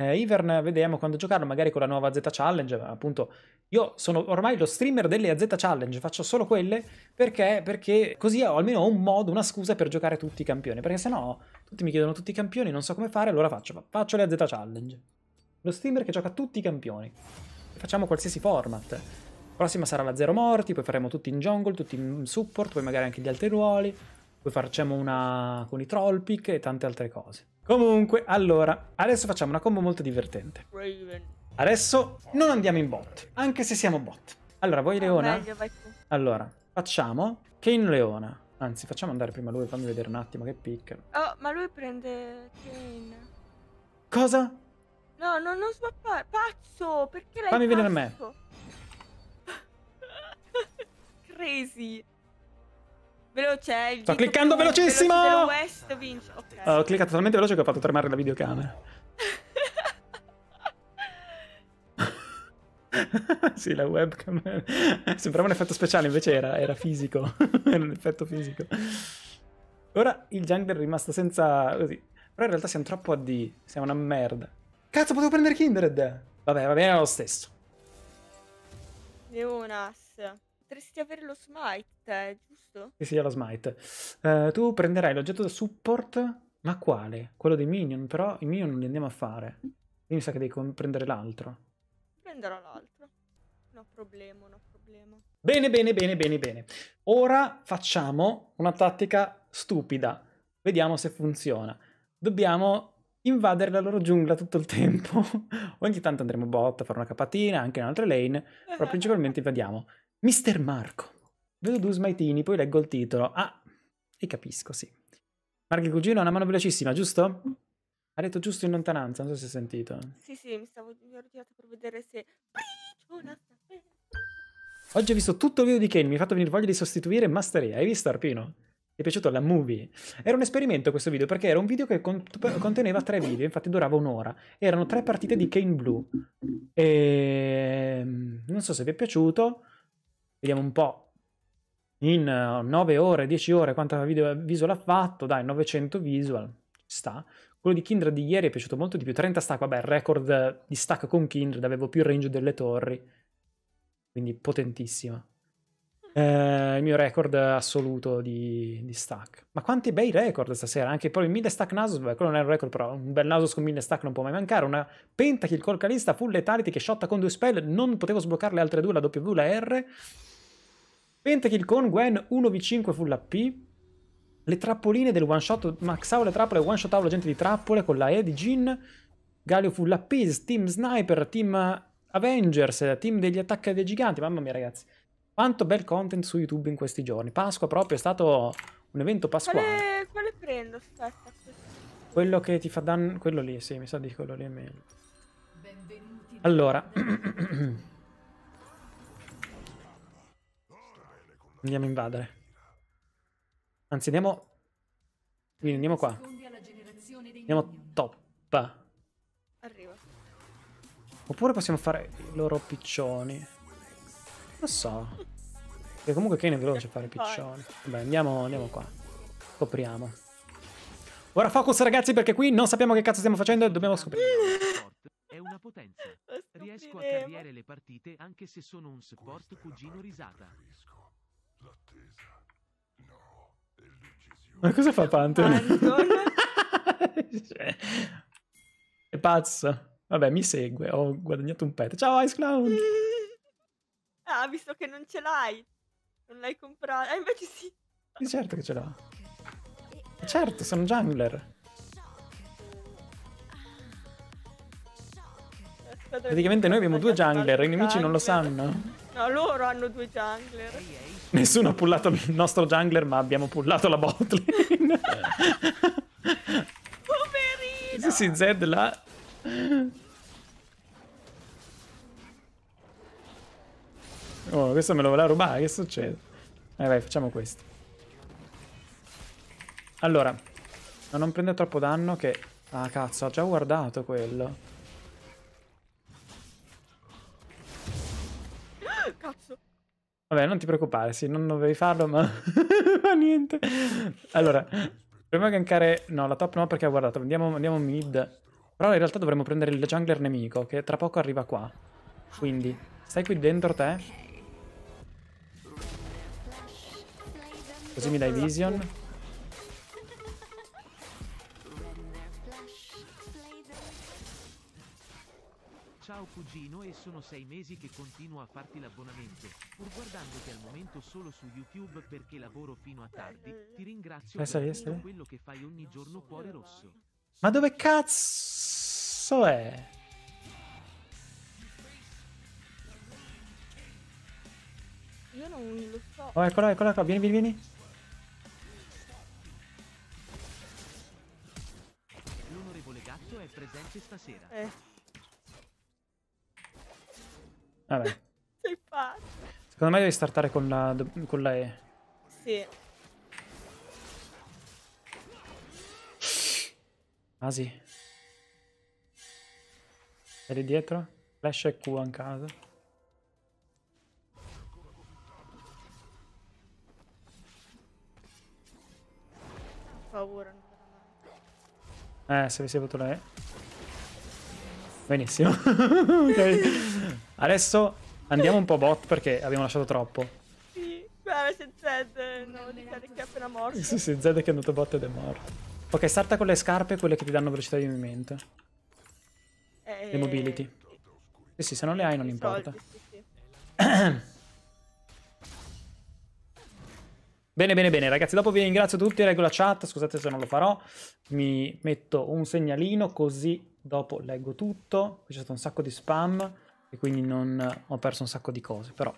Eh, Ivern, vediamo quando giocarlo, magari con la nuova Z Challenge. appunto, io sono ormai lo streamer delle AZ Challenge, faccio solo quelle perché, perché così ho almeno un modo, una scusa per giocare tutti i campioni. Perché se no, tutti mi chiedono tutti i campioni, non so come fare, allora faccio, faccio le AZ Challenge. Lo streamer che gioca tutti i campioni. Facciamo qualsiasi format. Prossima sarà la Zero Morti, poi faremo tutti in jungle, tutti in support, poi magari anche gli altri ruoli. Poi facciamo una con i troll pick e tante altre cose. Comunque, allora, adesso facciamo una combo molto divertente. Adesso non andiamo in bot, anche se siamo bot. Allora, vuoi ah, Leona? Meglio, allora, facciamo Kane Leona. Anzi, facciamo andare prima lui, fammi vedere un attimo che pick. Oh, ma lui prende Kane. Cosa? No, no non swappare. Pazzo, perché l'hai Fammi pazzo? vedere a me. Crazy. Veloce, il Sto cliccando velocissimo! West vince. Okay. Ho cliccato talmente veloce che ho fatto tremare la videocamera. sì, la webcam. Sembrava un effetto speciale, invece era, era fisico. era un effetto fisico. Ora il jungler è rimasto senza... così. Però in realtà siamo troppo AD. Siamo una merda. Cazzo, potevo prendere Kindred! Vabbè, va bene lo stesso. Leonas. Potresti avere lo smite, giusto? Sì, sì, ho lo smite. Uh, tu prenderai l'oggetto da support, ma quale? Quello dei minion, però i minion non li andiamo a fare. Quindi mi sa che devi prendere l'altro. Prenderò l'altro. No problema, no problema. Bene, bene, bene, bene, bene. Ora facciamo una tattica stupida. Vediamo se funziona. Dobbiamo invadere la loro giungla tutto il tempo. Ogni tanto andremo bot a fare una capatina, anche in altre lane, però principalmente invadiamo. Mister Marco. Vedo due smaitini, poi leggo il titolo. Ah, e capisco, sì. Marco Cugino ha una mano velocissima, giusto? Ha detto giusto in lontananza, non so se hai sentito. Sì, sì, mi stavo mi ero girato per vedere se... Oggi ho visto tutto il video di Kane, mi ha fatto venire voglia di sostituire Master E. Hai visto Arpino? Ti è piaciuto la movie? Era un esperimento questo video perché era un video che cont conteneva tre video, infatti durava un'ora. Erano tre partite di Kane Blue. E... Ehm, non so se vi è piaciuto. Vediamo un po'. In 9 eh, ore, 10 ore, quanta video visual ha fatto? Dai, 900 visual. Ci sta. Quello di Kindred di ieri è piaciuto molto di più. 30 stack, vabbè, record eh, di stack con Kindred. Avevo più range delle torri. Quindi potentissima. Eh, il mio record assoluto di, di, stack. Ma quanti bei record stasera! Anche poi 1000 stack Nasus, beh, quello non è un record, però un bel Nasus con 1000 stack non può mai mancare. Una pentakill col calista full lethality che shotta con due spell. Non potevo sbloccare le altre due, la W la R. Pentakill con Gwen 1v5 full AP. Le trappoline del one shot, maxavo le trappole, one shotavo la gente di trappole con la E di Jin. Galio full AP, team sniper, team Avengers, team degli attacchi dei giganti, mamma mia ragazzi. Quanto bel content su YouTube in questi giorni. Pasqua proprio è stato un evento pasquale. Quale, quale prendo? Aspetta. Quello che ti fa danno... Quello lì, sì, mi sa di quello lì è meglio. Allora... Andiamo a invadere. Anzi, andiamo... Quindi andiamo qua. Andiamo top. Arrivo. Oppure possiamo fare i loro piccioni. Non so. Perché comunque Kane è veloce a fare piccioni. Vabbè, andiamo, andiamo qua. Scopriamo. Ora focus ragazzi perché qui non sappiamo che cazzo stiamo facendo e dobbiamo scoprire. È una potenza. Riesco a carriere le partite anche se sono un support cugino risata. Ma cosa fa Pantheon? Pantheon. cioè, è pazza. Vabbè, mi segue, ho guadagnato un pet. Ciao Ice Clown! Ah, visto che non ce l'hai. Non l'hai comprato. Ah, invece sì. Di certo che ce l'ho. Certo, sono jungler. Praticamente noi abbiamo due jungler, i nemici non lo sanno. No, loro hanno due jungler. Nessuno ha pullato il nostro jungler, ma abbiamo pullato la botlane. Poverino! Sì, sì, Zed là. Oh, questo me lo voleva rubare, che succede? Eh, vai, facciamo questo. Allora, non prende troppo danno che... Ah, cazzo, ho già guardato quello. Cazzo. Vabbè, non ti preoccupare, sì, non dovevi farlo, ma... ma niente. Allora, proviamo a gankare... No, la top no, perché guardate, andiamo, andiamo mid. Però in realtà dovremmo prendere il jungler nemico, che tra poco arriva qua. Quindi, stai qui dentro te. Così mi dai vision. Gino e sono sei mesi che continuo a farti l'abbonamento, pur guardandoti al momento solo su YouTube perché lavoro fino a tardi, ti ringrazio Penso eh, per essere. Eh, quello che fai ogni giorno cuore rosso. Ma dove cazzo è? Io non lo so. Oh, eccola, eccola qua, vieni, vieni, vieni. L'onorevole gatto è presente stasera. Eh. Vabbè. Sei pazzo. Secondo me devi startare con la, con la E. Sì. Asi. Eri dietro? Flash e Q a casa. Ho paura. Eh, se avessi avuto la E. Benissimo. ok. Adesso andiamo un po' bot perché abbiamo lasciato troppo. Sì, beh, se Zed, no, di Zed che è appena morto. Sì, sì, Zed è che è andato bot ed è morto. Ok, starta con le scarpe, quelle che ti danno velocità di movimento. E... Le eh, mobility. Sì, sì, se non le hai non I importa. Soldi, sì, sì. Bene, bene, bene, ragazzi, dopo vi ringrazio tutti, regola chat, scusate se non lo farò, mi metto un segnalino così dopo leggo tutto, qui c'è stato un sacco di spam. E quindi non ho perso un sacco di cose, però...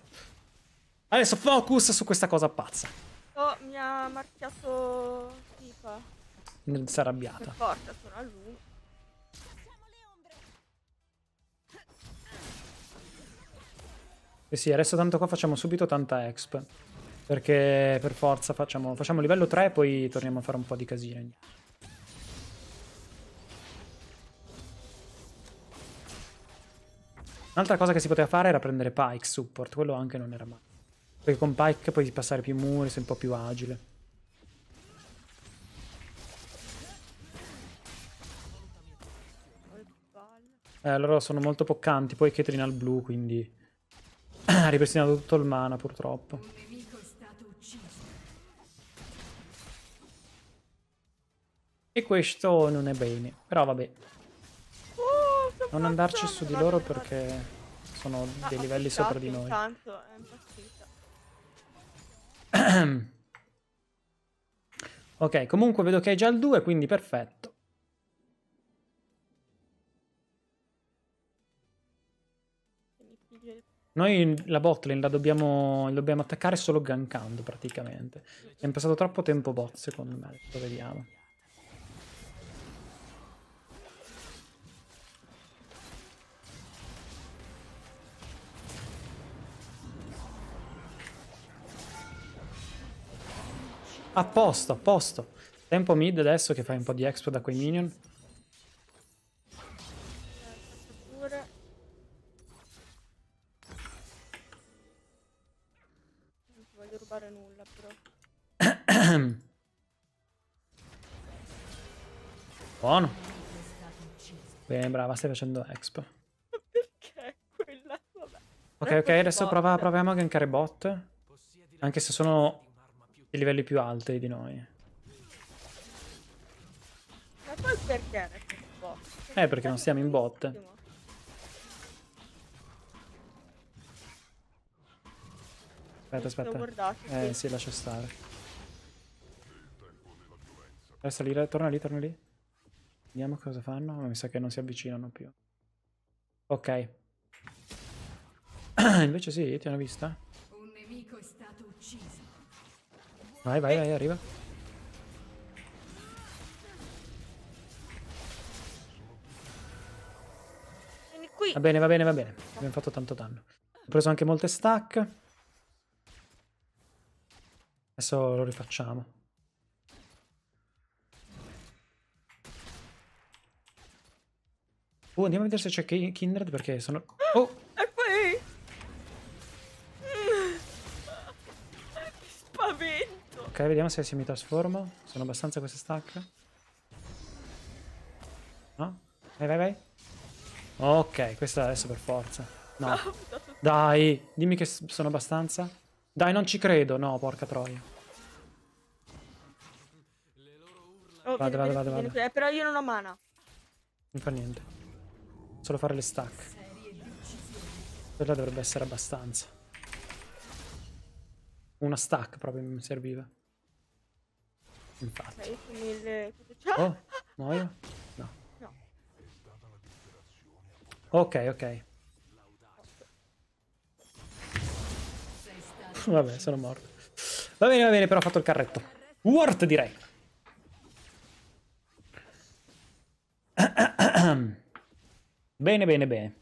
Adesso focus su questa cosa pazza. Oh, mi ha marchiato Tifa. Si è arrabbiata. Per forza, sono a lui. E eh sì, adesso tanto qua facciamo subito tanta exp. Perché per forza facciamo, facciamo livello 3 e poi torniamo a fare un po' di casino. Un'altra cosa che si poteva fare era prendere Pike support, quello anche non era male. Perché con Pike puoi passare più muri, sei un po' più agile. Eh, loro sono molto poccanti, poi Ketrin al blu, quindi... ha ripristinato tutto il mana, purtroppo. E questo non è bene, però vabbè. Non andarci su di loro perché sono dei livelli sopra di noi. Intanto è eh, impazzita. ok, comunque vedo che hai già il 2, quindi perfetto. Noi la botlane la dobbiamo, dobbiamo attaccare solo gankando praticamente. È passato troppo tempo bot secondo me, lo vediamo. A posto, a posto. Tempo mid adesso che fai un po' di expo da quei minion. Buono. Bene, brava, stai facendo expo. perché quella? Vabbè. Ok, ok, adesso prova, proviamo a gankare bot. Anche se sono i livelli più alti di noi. Ma poi perché Eh, perché non siamo in botte. Aspetta, aspetta. Eh, sì, lascia stare. Resta salire, torna lì, torna lì. Vediamo cosa fanno. Mi sa che non si avvicinano più. Ok. Invece sì, ti hanno vista? Vai, vai, vai, arriva. Vieni qui. Va bene, va bene, va bene. Abbiamo fatto tanto danno. Ho preso anche molte stack. Adesso lo rifacciamo. Oh, andiamo a vedere se c'è Kindred perché sono... Oh! Ok, vediamo se si mi trasformo. Sono abbastanza queste stack. No? Vai, vai, vai. Ok, questa adesso per forza. No. Dai, dimmi che sono abbastanza. Dai, non ci credo. No, porca troia. Oh, vado, vado, vado, vado. Eh, però io non ho mana. Non fa niente. Solo fare le stack. Quella dovrebbe essere abbastanza. Una stack proprio mi serviva. Infatti. Mille... Oh, muoio? No. no. Ok, ok. Vabbè, sono morto. Va bene, va bene, però ho fatto il carretto. Worth, direi. bene, bene, bene.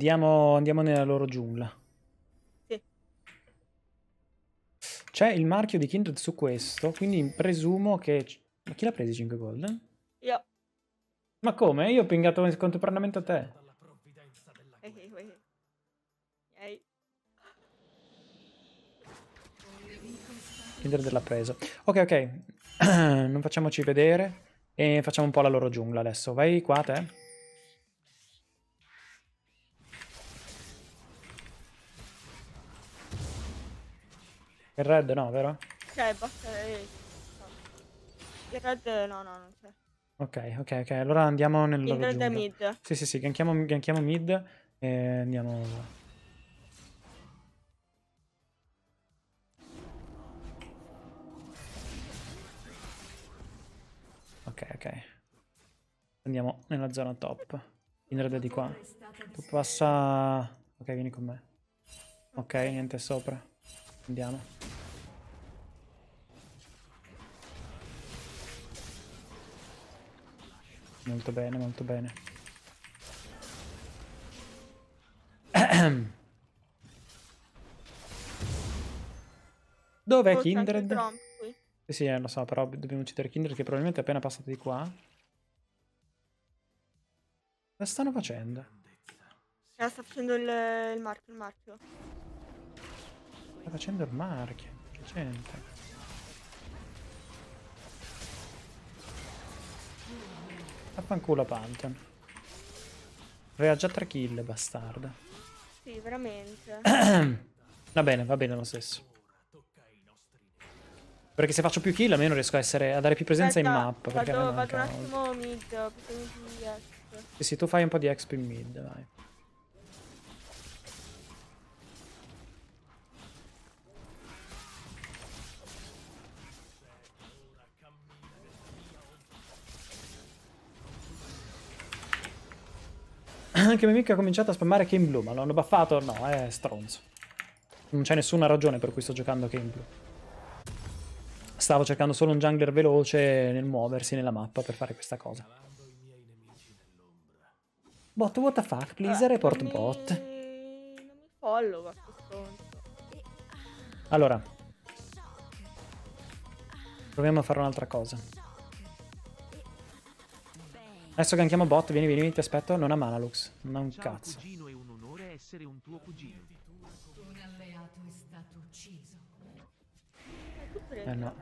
Andiamo, andiamo nella loro giungla. Sì. C'è il marchio di Kindred su questo, quindi presumo che... Ma chi l'ha preso i 5 gold? Io. Ma come? Io ho pingato contemporaneamente a te. Hey, hey, hey. Kindred l'ha preso. Ok, ok. non facciamoci vedere. E facciamo un po' la loro giungla adesso. Vai qua te. Il red no, vero? Cioè, basta... Eh, Il red no, no, non c'è. Ok, ok, ok. Allora andiamo nel Il red mid. Sì, sì, sì, ganchiamo, ganchiamo mid e andiamo... Ok, ok. Andiamo nella zona top. In red è di qua. Tu passa... Ok, vieni con me. Ok, niente sopra. Andiamo. Molto bene, molto bene. Dov'è Kindred? Sì, sì, eh, lo so, però dobbiamo uccidere Kindred che probabilmente è appena passato di qua. Cosa stanno facendo? sta facendo il, il marchio, il marchio sta facendo il marchio, che gente. Affanculo Pantheon. Aveva già 3 kill, bastarda. Sì, veramente. va bene, va bene lo stesso. Perché se faccio più kill almeno riesco a, essere, a dare più presenza Aspetta, in mappa. Vado, vado un attimo mid, Sì, sì, tu fai un po' di exp in mid, vai. Anche mio amico ha cominciato a spammare King Blue, ma l'hanno hanno baffato? No, è stronzo. Non c'è nessuna ragione per cui sto giocando King Blue. Stavo cercando solo un jungler veloce nel muoversi nella mappa per fare questa cosa. Bot, what the fuck, please, ah, report mi... bot. Non Allora. Proviamo a fare un'altra cosa. Adesso che bot, vieni, vieni, ti aspetto. Non ha mana, Non ha un Ciao, cazzo. Cugino, è un onore essere un tuo cugino. Un alleato è stato ucciso. Eh no.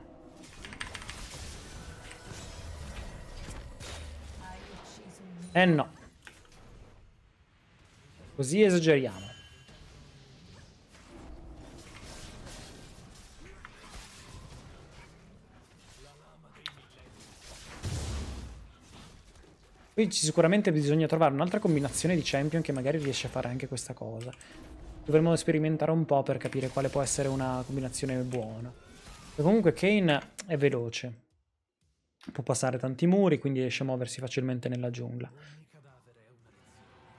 Eh no. Così esageriamo. Qui sicuramente bisogna trovare un'altra combinazione di champion che magari riesce a fare anche questa cosa. Dovremmo sperimentare un po' per capire quale può essere una combinazione buona. E comunque Kane è veloce. Può passare tanti muri, quindi riesce a muoversi facilmente nella giungla.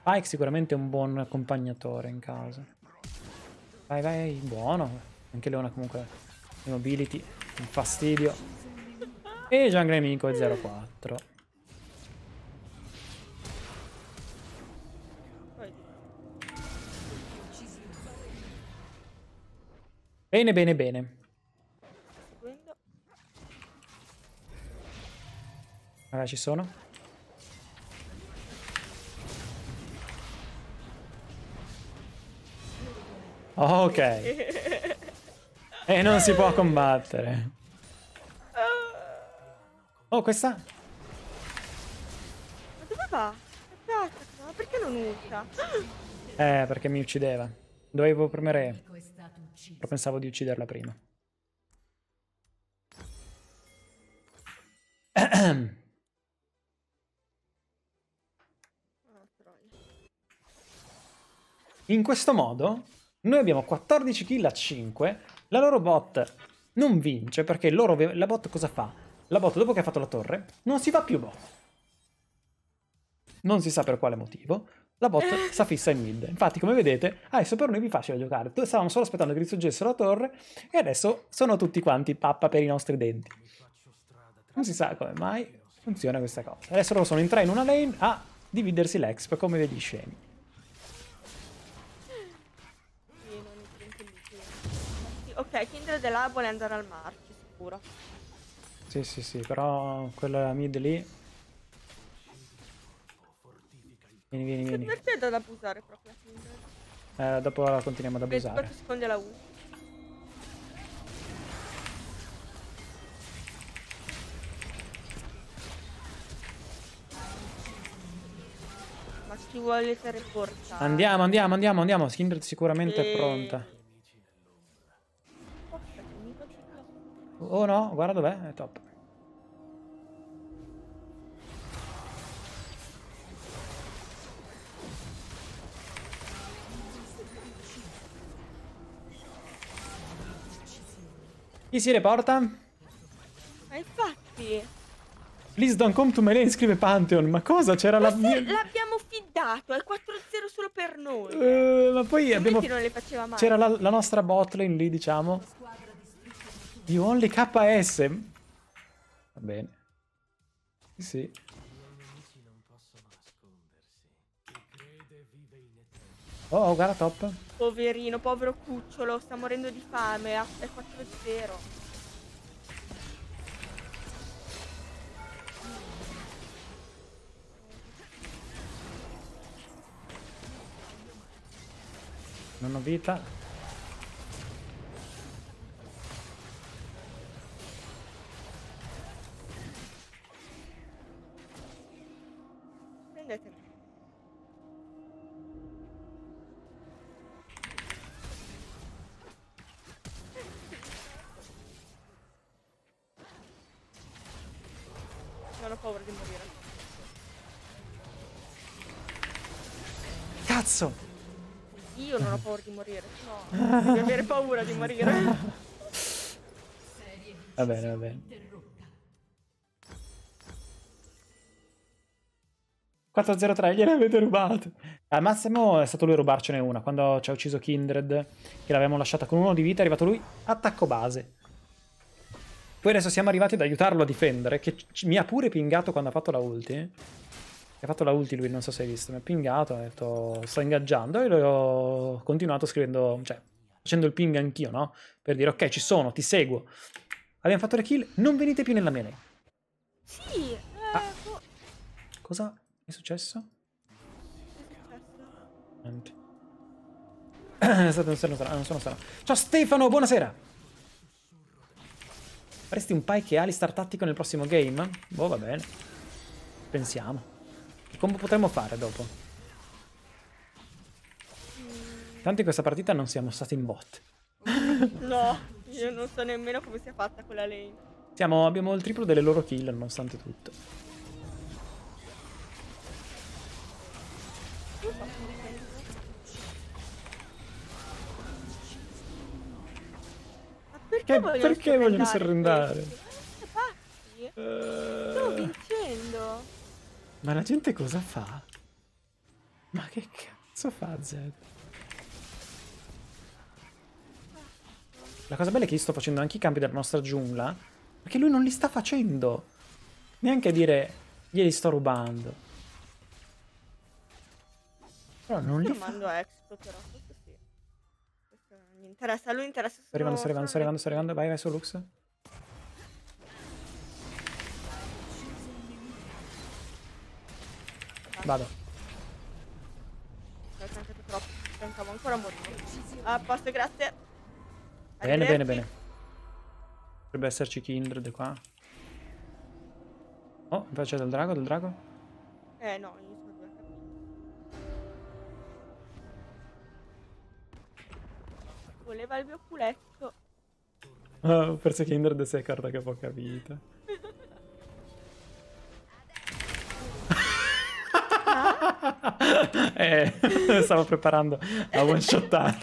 Pike sicuramente è un buon accompagnatore in casa. Vai, vai, buono. Anche Leona comunque in mobility, un fastidio. E Jungle Amico è 0-4. Bene, bene, bene. Allora, ci sono. Ok. e non si può combattere. Ah. Oh, questa? Ma dove va? Aspetta, ma perché non urta? Eh, perché mi uccideva. Dovevo premere E. Però pensavo di ucciderla prima. In questo modo noi abbiamo 14 kill a 5, la loro bot non vince perché loro, la bot cosa fa? La bot dopo che ha fatto la torre non si fa più bot. Non si sa per quale motivo, la bot sta fissa in mid. Infatti, come vedete, adesso per noi è più facile giocare. Stavamo solo aspettando che risorgesse la torre e adesso sono tutti quanti pappa per i nostri denti. Non si sa come mai funziona questa cosa. Adesso loro sono in tre in una lane a dividersi l'exp come degli scemi. Ok, Kindred là vuole andare al marchio, sicuro. Sì, sì, sì, però quella mid lì Vieni, vieni, vieni. Perché è da abusare proprio la Eh, dopo la continuiamo ad abusare. Perché secondi la uso. Ma ci vuole teleportare. Andiamo, andiamo, andiamo, andiamo. Skindred sicuramente e... è pronta. Oh no, guarda dov'è, è top. Chi si reporta? Ma infatti... Please don't come to Melee scrive Pantheon. Ma cosa? C'era la... Mia... L'abbiamo fidato, è 4-0 solo per noi. Uh, ma poi abbiamo... C'era la, la, nostra botlane lì, diciamo. You only KS. Va bene. Sì. Oh, oh gara top. Poverino, povero cucciolo, sta morendo di fame, è 4-0. Non ho vita. Prendetemi. paura di morire. Cazzo! Io non ho paura di morire, no. Di avere paura di morire. va bene, va bene. 403 gliele avete rubate. Al massimo è stato lui a rubarcene una. Quando ci ha ucciso Kindred, che l'avevamo lasciata con uno di vita, è arrivato lui, attacco base. Poi adesso siamo arrivati ad aiutarlo a difendere, che mi ha pure pingato quando ha fatto la ulti. Mi Ha fatto la ulti lui, non so se hai visto, mi ha pingato, ha detto sto ingaggiando e l'ho continuato scrivendo, cioè facendo il ping anch'io, no? Per dire ok ci sono, ti seguo. Abbiamo fatto le kill, non venite più nella mele. Sì. Eh, ah. Boh. Cosa è successo? Niente. non sono strano. Ciao Stefano, buonasera. Presti un Pike e Alistar tattico nel prossimo game? Boh, va bene. Pensiamo. Che combo potremmo fare dopo? Tanto in questa partita non siamo stati in bot. no, io non so nemmeno come sia fatta quella lane. Siamo, abbiamo il triplo delle loro kill, nonostante tutto. perché, voglio perché voglio sorrendare? Eh, sto vincendo. Ma la gente cosa fa? Ma che cazzo fa Zed? La cosa bella è che io sto facendo anche i campi della nostra giungla, perché lui non li sta facendo. Neanche a dire, glieli sto rubando. Però non sto li fa. Expo, però. Mi interessa, lui interessa solo... Sto arrivando, sto arrivando, sto arrivando, sto arrivando. Vai, vai su Lux. Vado. Ho cantato troppo, pensavo ancora a morire. A posto, grazie. Bene, bene, bene. Potrebbe esserci Kindred qua. Oh, invece del drago, del drago? Eh no, io voleva il mio culetto. Oh, forse Kinder si è accorta che poca vita. Ah? eh, stavo preparando a one shot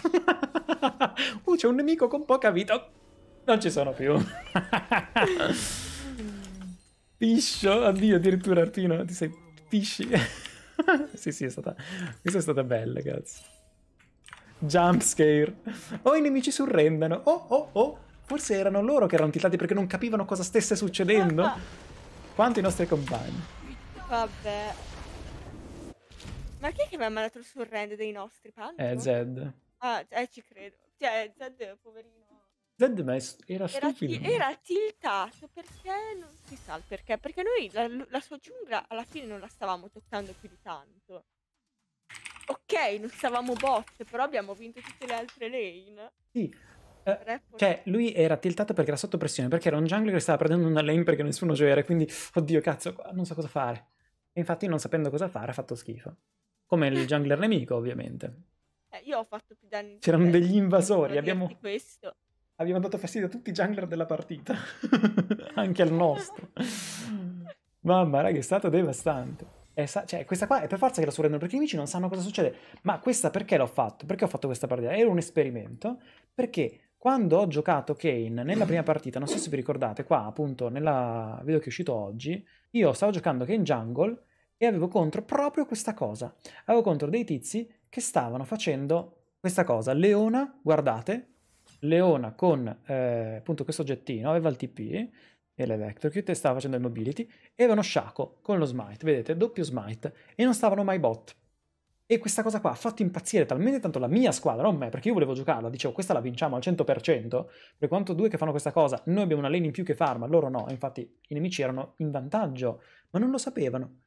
uh, c'è un nemico con poca vita. non ci sono più. Piscio, addio, addirittura Artino, ti sei pisci. sì, sì, è stata... Questa è stata bella, ragazzi. Jumpscare. O i nemici surrendano. Oh, oh, oh. Forse erano loro che erano tiltati perché non capivano cosa stesse succedendo. Quanto i nostri compagni. Vabbè. Ma chi è che mi ha mandato il surrender dei nostri panni? Eh, Zed. Ah, eh, ci credo. Cioè, Zed, poverino. Zed Mess era, era stupido. Ti era tiltato perché non si sa il perché. Perché noi la, la sua giungla alla fine non la stavamo toccando più di tanto. Ok, non stavamo botte, però abbiamo vinto tutte le altre lane. Sì. Eh, cioè, lui era tiltato perché era sotto pressione, perché era un jungler che stava prendendo una lane perché nessuno c'era, quindi, oddio, cazzo, non so cosa fare. E infatti, non sapendo cosa fare, ha fatto schifo. Come il jungler nemico, ovviamente. Eh, io ho fatto più danni. C'erano degli invasori, abbiamo... Questo. Abbiamo dato fastidio a tutti i jungler della partita. Anche al nostro. Mamma, raga, è stato devastante cioè, questa qua è per forza che la sorrendono perché i nemici non sanno cosa succede. Ma questa perché l'ho fatto? Perché ho fatto questa partita? Era un esperimento perché quando ho giocato Kane nella prima partita, non so se vi ricordate, qua appunto nella video che è uscito oggi, io stavo giocando Kane Jungle e avevo contro proprio questa cosa. Avevo contro dei tizi che stavano facendo questa cosa. Leona, guardate, Leona con eh, appunto questo oggettino aveva il TP e l'Electrocute e stava facendo il Mobility e avevano Shaco con lo Smite, vedete, doppio Smite, e non stavano mai bot. E questa cosa qua ha fatto impazzire talmente tanto la mia squadra, non me, perché io volevo giocarla, dicevo questa la vinciamo al 100%, per quanto due che fanno questa cosa, noi abbiamo una lane in più che farma, loro no, infatti i nemici erano in vantaggio, ma non lo sapevano.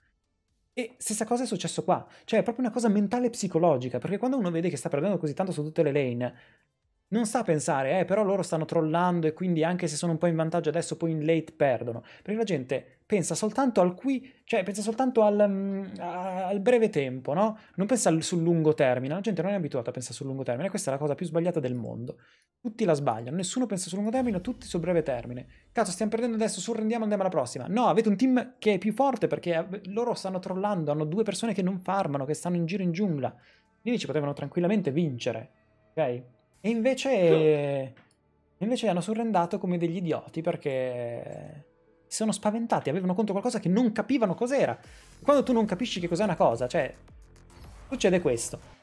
E stessa cosa è successo qua, cioè è proprio una cosa mentale e psicologica, perché quando uno vede che sta perdendo così tanto su tutte le lane, non sa pensare, eh, però loro stanno trollando e quindi anche se sono un po' in vantaggio adesso poi in late perdono, perché la gente pensa soltanto al qui, cioè pensa soltanto al, um, al breve tempo, no? Non pensa al, sul lungo termine, la gente non è abituata a pensare sul lungo termine, questa è la cosa più sbagliata del mondo. Tutti la sbagliano, nessuno pensa sul lungo termine, tutti sul breve termine. Cazzo, stiamo perdendo adesso, surrendiamo, andiamo alla prossima. No, avete un team che è più forte perché loro stanno trollando, hanno due persone che non farmano, che stanno in giro in giungla. Lì ci potevano tranquillamente vincere, ok? E invece, invece hanno surrendato come degli idioti perché si sono spaventati, avevano contro qualcosa che non capivano cos'era. Quando tu non capisci che cos'è una cosa, cioè, succede questo.